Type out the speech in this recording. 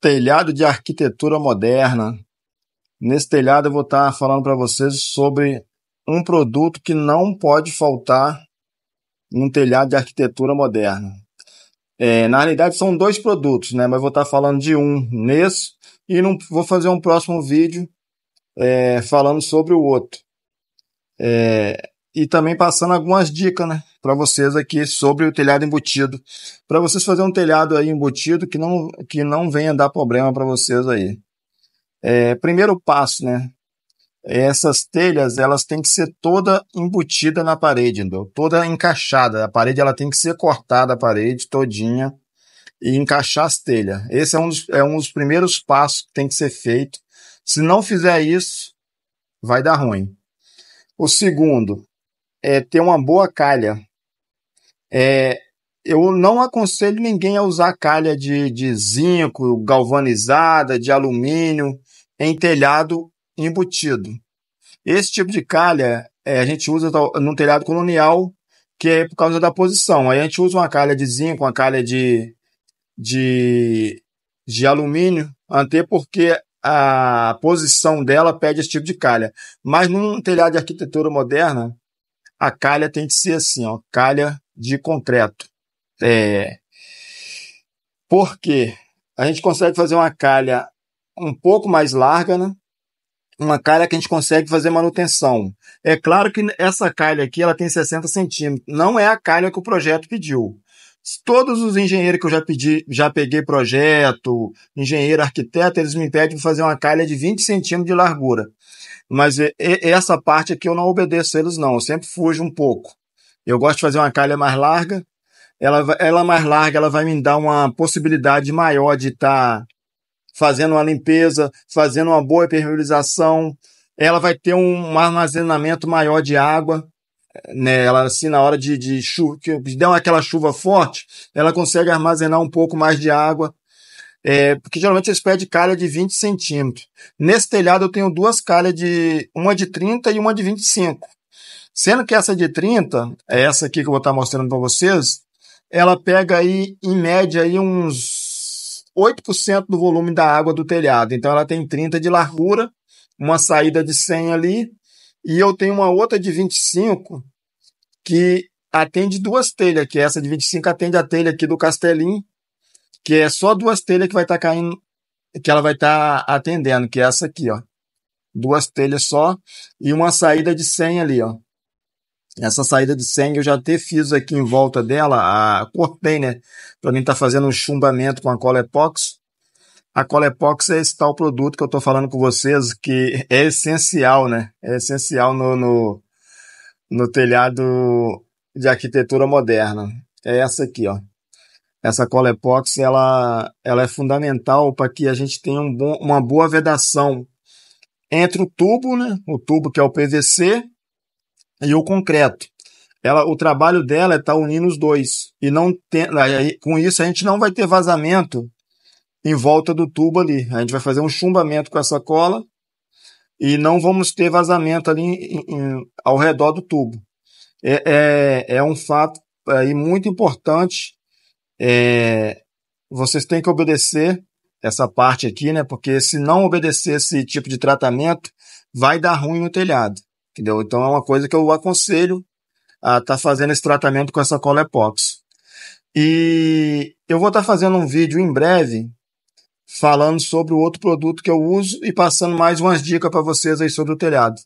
telhado de arquitetura moderna. Nesse telhado eu vou estar tá falando para vocês sobre um produto que não pode faltar num telhado de arquitetura moderna. É, na realidade são dois produtos, né? Mas vou estar tá falando de um nesse e não vou fazer um próximo vídeo é, falando sobre o outro. É, e também passando algumas dicas, né, para vocês aqui sobre o telhado embutido, para vocês fazer um telhado aí embutido que não que não venha dar problema para vocês aí. É, primeiro passo, né? Essas telhas elas têm que ser toda embutida na parede, entendeu? toda encaixada. A parede ela tem que ser cortada a parede todinha e encaixar as telhas. Esse é um dos, é um dos primeiros passos que tem que ser feito. Se não fizer isso, vai dar ruim. O segundo, é, ter uma boa calha. É, eu não aconselho ninguém a usar calha de, de zinco, galvanizada, de alumínio, em telhado embutido. Esse tipo de calha é, a gente usa num telhado colonial, que é por causa da posição. Aí a gente usa uma calha de zinco, uma calha de, de, de alumínio, até porque a posição dela pede esse tipo de calha. Mas num telhado de arquitetura moderna, a calha tem que ser assim, ó, calha de concreto. É, porque a gente consegue fazer uma calha um pouco mais larga, né? Uma calha que a gente consegue fazer manutenção. É claro que essa calha aqui ela tem 60 centímetros. Não é a calha que o projeto pediu. Todos os engenheiros que eu já pedi, já peguei projeto, engenheiro, arquiteto, eles me pedem fazer uma calha de 20 centímetros de largura. Mas essa parte aqui eu não obedeço eles, não. Eu sempre fujo um pouco. Eu gosto de fazer uma calha mais larga. Ela, ela mais larga, ela vai me dar uma possibilidade maior de estar tá fazendo uma limpeza, fazendo uma boa impermeabilização. Ela vai ter um armazenamento maior de água né, ela assim na hora de, de chuva, que der aquela chuva forte, ela consegue armazenar um pouco mais de água, é, porque geralmente eles pedem calha de 20 centímetros. Nesse telhado eu tenho duas calhas de, uma de 30 e uma de 25. Sendo que essa de 30, é essa aqui que eu vou estar mostrando para vocês, ela pega aí, em média, aí uns 8% do volume da água do telhado. Então ela tem 30 de largura, uma saída de 100 ali, e eu tenho uma outra de 25 que atende duas telhas, que é essa de 25 atende a telha aqui do castelinho que é só duas telhas que vai estar tá caindo, que ela vai estar tá atendendo, que é essa aqui, ó. Duas telhas só e uma saída de 100 ali, ó. Essa saída de 100 eu já até fiz aqui em volta dela, a, cortei, né? Para mim tá fazendo um chumbamento com a cola epox. A Colepox é esse tal produto que eu estou falando com vocês, que é essencial, né? É essencial no, no, no telhado de arquitetura moderna. É essa aqui, ó. Essa Colepox, ela, ela é fundamental para que a gente tenha um bom, uma boa vedação entre o tubo, né? O tubo que é o PVC e o concreto. Ela, o trabalho dela é estar tá unindo os dois. E não tem, com isso a gente não vai ter vazamento em volta do tubo ali. A gente vai fazer um chumbamento com essa cola e não vamos ter vazamento ali em, em, ao redor do tubo. É, é, é, um fato aí muito importante. É, vocês têm que obedecer essa parte aqui, né? Porque se não obedecer esse tipo de tratamento, vai dar ruim no telhado, entendeu? Então é uma coisa que eu aconselho a estar tá fazendo esse tratamento com essa cola epóxi. E eu vou estar tá fazendo um vídeo em breve falando sobre o outro produto que eu uso e passando mais umas dicas para vocês aí sobre o telhado.